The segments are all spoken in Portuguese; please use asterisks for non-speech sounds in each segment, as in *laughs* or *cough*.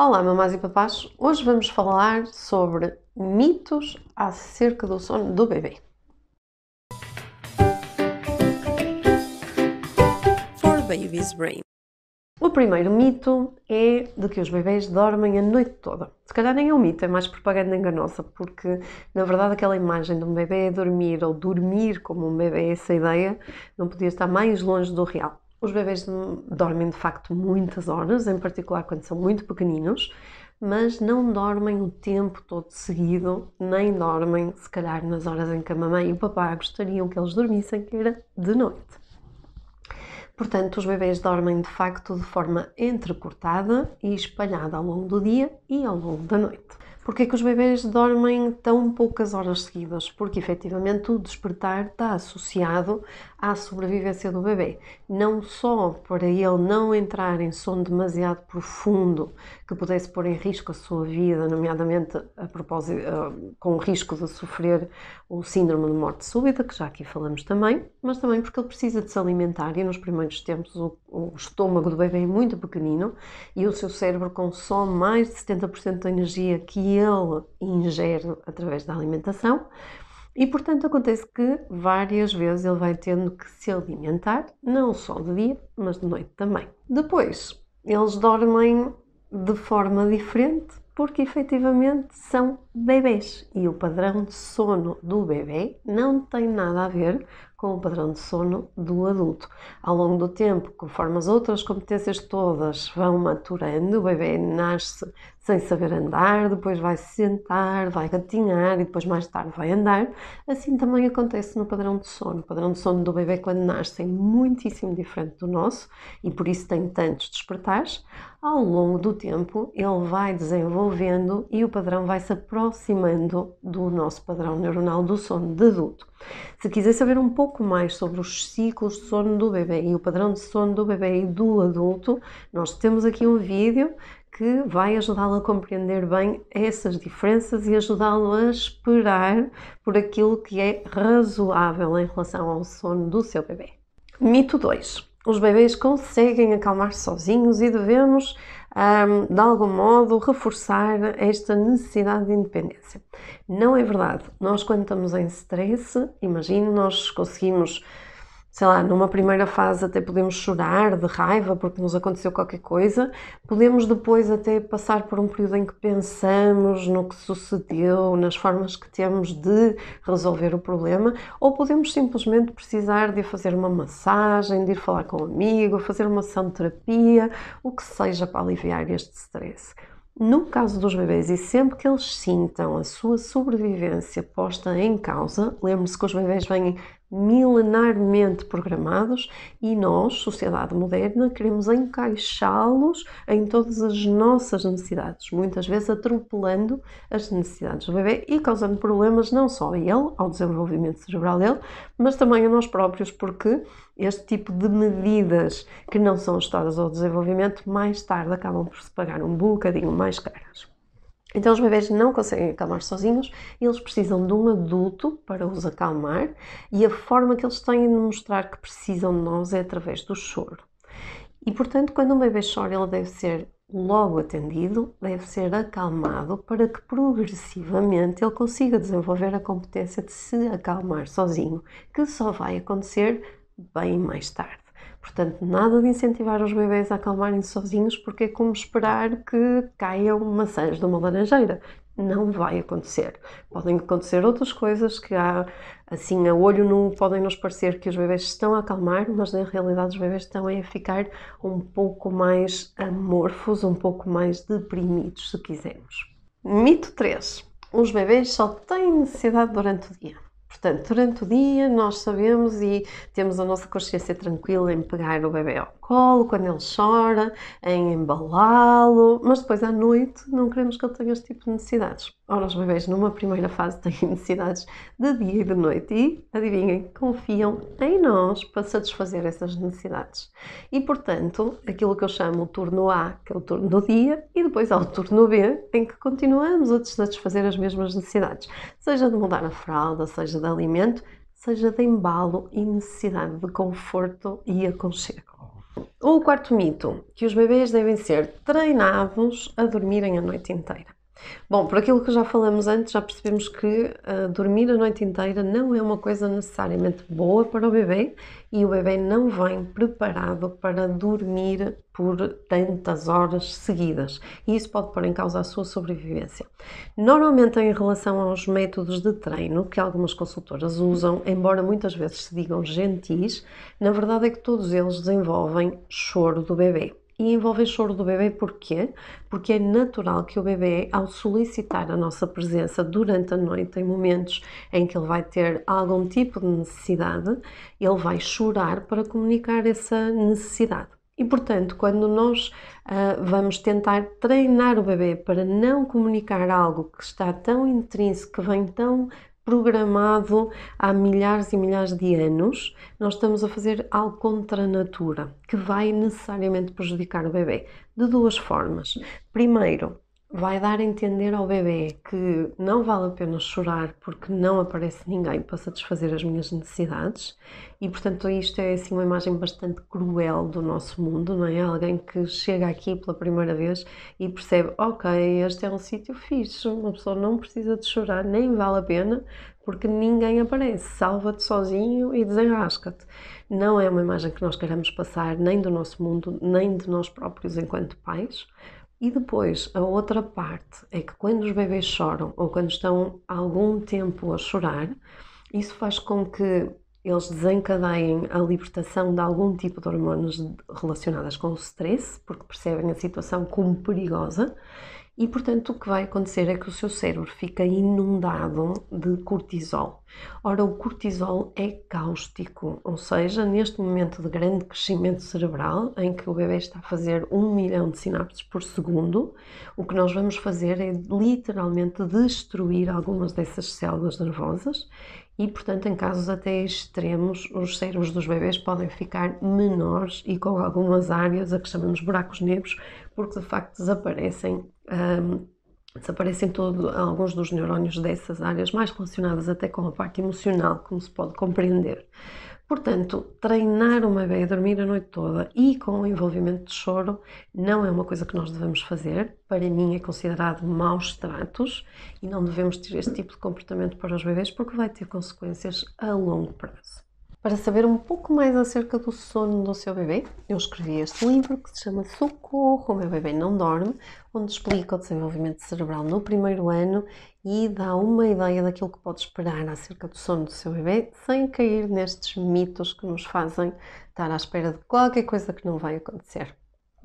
Olá, mamás e papás! Hoje vamos falar sobre mitos acerca do sono do bebê. For Baby's Brain. O primeiro mito é de que os bebês dormem a noite toda. Se calhar nem é um mito, é mais propaganda enganosa, porque na verdade aquela imagem de um bebê dormir ou dormir como um bebê, essa ideia, não podia estar mais longe do real. Os bebês dormem de facto muitas horas, em particular quando são muito pequeninos, mas não dormem o tempo todo seguido, nem dormem, se calhar, nas horas em que a mamãe e o papá gostariam que eles dormissem, que era de noite. Portanto, os bebês dormem de facto de forma entrecortada e espalhada ao longo do dia e ao longo da noite. Porquê que os bebés dormem tão poucas horas seguidas? Porque efetivamente o despertar está associado à sobrevivência do bebê. Não só para ele não entrar em sono demasiado profundo que pudesse pôr em risco a sua vida, nomeadamente a propósito, eh, com o risco de sofrer o síndrome de morte súbita, que já aqui falamos também, mas também porque ele precisa de se alimentar e nos primeiros tempos o, o estômago do bebê é muito pequenino e o seu cérebro consome mais de 70% da energia que ele ingere através da alimentação. E, portanto, acontece que várias vezes ele vai tendo que se alimentar, não só de dia, mas de noite também. Depois, eles dormem de forma diferente, porque efetivamente são bebês. E o padrão de sono do bebê não tem nada a ver com o padrão de sono do adulto. Ao longo do tempo, conforme as outras competências todas vão maturando, o bebê nasce sem saber andar, depois vai sentar, vai gatinhar e depois mais tarde vai andar. Assim também acontece no padrão de sono. O padrão de sono do bebê quando nasce é muitíssimo diferente do nosso e por isso tem tantos despertares. Ao longo do tempo, ele vai desenvolvendo e o padrão vai se aproximando aproximando do nosso padrão neuronal do sono de adulto. Se quiser saber um pouco mais sobre os ciclos de sono do bebê e o padrão de sono do bebê e do adulto, nós temos aqui um vídeo que vai ajudá-lo a compreender bem essas diferenças e ajudá-lo a esperar por aquilo que é razoável em relação ao sono do seu bebê. Mito 2. Os bebês conseguem acalmar sozinhos e devemos um, de algum modo, reforçar esta necessidade de independência. Não é verdade. Nós, quando estamos em stress, imagino, nós conseguimos sei lá, numa primeira fase até podemos chorar de raiva porque nos aconteceu qualquer coisa, podemos depois até passar por um período em que pensamos no que sucedeu, nas formas que temos de resolver o problema, ou podemos simplesmente precisar de fazer uma massagem, de ir falar com um amigo, fazer uma sessão de terapia, o que seja para aliviar este stress. No caso dos bebês, e sempre que eles sintam a sua sobrevivência posta em causa, lembre-se que os bebês vêm milenarmente programados e nós, sociedade moderna, queremos encaixá-los em todas as nossas necessidades, muitas vezes atropelando as necessidades do bebê e causando problemas não só a ele, ao desenvolvimento cerebral dele, mas também a nós próprios, porque este tipo de medidas que não são ajustadas ao desenvolvimento mais tarde acabam por se pagar um bocadinho mais caras. Então os bebés não conseguem acalmar sozinhos, eles precisam de um adulto para os acalmar e a forma que eles têm de mostrar que precisam de nós é através do choro. E portanto, quando um bebê chora, ele deve ser logo atendido, deve ser acalmado para que progressivamente ele consiga desenvolver a competência de se acalmar sozinho, que só vai acontecer bem mais tarde. Portanto, nada de incentivar os bebés a acalmarem-se sozinhos, porque é como esperar que caiam maçãs de uma laranjeira. Não vai acontecer. Podem acontecer outras coisas que há, assim, a olho nu, podem nos parecer que os bebés estão a acalmar, mas na realidade os bebés estão a ficar um pouco mais amorfos, um pouco mais deprimidos, se quisermos. Mito 3. Os bebés só têm necessidade durante o dia. Portanto, durante o dia nós sabemos e temos a nossa consciência tranquila em pegar o BBO colo quando ele chora, em embalá-lo, mas depois à noite não queremos que ele tenha este tipo de necessidades. Ora, os bebês numa primeira fase *laughs* têm necessidades de dia e de noite e, adivinhem, confiam em nós para satisfazer essas necessidades. E, portanto, aquilo que eu chamo o turno A, que é o turno do dia, e depois há o turno B, em que continuamos a satisfazer as mesmas necessidades, seja de mudar a fralda, seja de alimento, seja de embalo e necessidade de conforto e aconchego. O quarto mito, que os bebês devem ser treinados a dormirem a noite inteira. Bom, por aquilo que já falamos antes, já percebemos que uh, dormir a noite inteira não é uma coisa necessariamente boa para o bebê e o bebê não vem preparado para dormir por tantas horas seguidas e isso pode pôr em causa a sua sobrevivência. Normalmente, em relação aos métodos de treino que algumas consultoras usam, embora muitas vezes se digam gentis, na verdade é que todos eles desenvolvem choro do bebê e envolvem choro do bebê porquê? Porque é natural que o bebê, ao solicitar a nossa presença durante a noite, em momentos em que ele vai ter algum tipo de necessidade, ele vai chorar para comunicar essa necessidade. E portanto, quando nós uh, vamos tentar treinar o bebê para não comunicar algo que está tão intrínseco, que vem tão programado há milhares e milhares de anos, nós estamos a fazer algo contra a natura, que vai necessariamente prejudicar o bebê, de duas formas. Primeiro, vai dar a entender ao bebê que não vale a pena chorar porque não aparece ninguém para satisfazer as minhas necessidades e portanto isto é assim uma imagem bastante cruel do nosso mundo, não é? Alguém que chega aqui pela primeira vez e percebe, ok, este é um sítio fixe, uma pessoa não precisa de chorar, nem vale a pena porque ninguém aparece, salva-te sozinho e desenrasca-te. Não é uma imagem que nós queremos passar nem do nosso mundo, nem de nós próprios enquanto pais. E depois, a outra parte é que quando os bebês choram ou quando estão algum tempo a chorar, isso faz com que eles desencadeiem a libertação de algum tipo de hormonas relacionadas com o stress, porque percebem a situação como perigosa e portanto, o que vai acontecer é que o seu cérebro fica inundado de cortisol. Ora, o cortisol é cáustico, ou seja, neste momento de grande crescimento cerebral, em que o bebê está a fazer um milhão de sinapses por segundo, o que nós vamos fazer é literalmente destruir algumas dessas células nervosas e, portanto, em casos até extremos, os cérebros dos bebés podem ficar menores e com algumas áreas a que chamamos buracos negros, porque de facto desaparecem, um, desaparecem todo, alguns dos neurónios dessas áreas, mais relacionadas até com a parte emocional, como se pode compreender. Portanto, treinar uma bebê a dormir a noite toda e com o envolvimento de choro não é uma coisa que nós devemos fazer. Para mim, é considerado maus tratos e não devemos ter este tipo de comportamento para os bebês porque vai ter consequências a longo prazo. Para saber um pouco mais acerca do sono do seu bebê, eu escrevi este livro que se chama Socorro, o meu bebê não dorme, onde explica o desenvolvimento cerebral no primeiro ano e dá uma ideia daquilo que pode esperar acerca do sono do seu bebê, sem cair nestes mitos que nos fazem estar à espera de qualquer coisa que não vai acontecer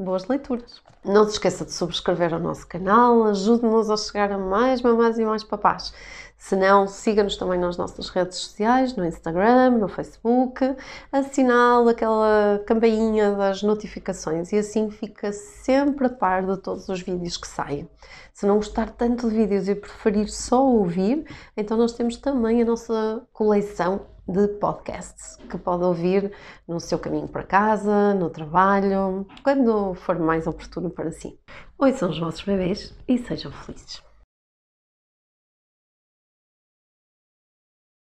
boas leituras. Não se esqueça de subscrever o nosso canal, ajude-nos a chegar a mais mamás e mais papás. Se não, siga-nos também nas nossas redes sociais, no Instagram, no Facebook, assinale aquela campainha das notificações e assim fica sempre a par de todos os vídeos que saem. Se não gostar tanto de vídeos e preferir só ouvir, então nós temos também a nossa coleção de podcasts que pode ouvir no seu caminho para casa, no trabalho, quando for mais oportuno para si. Oi, são os vossos bebês e sejam felizes.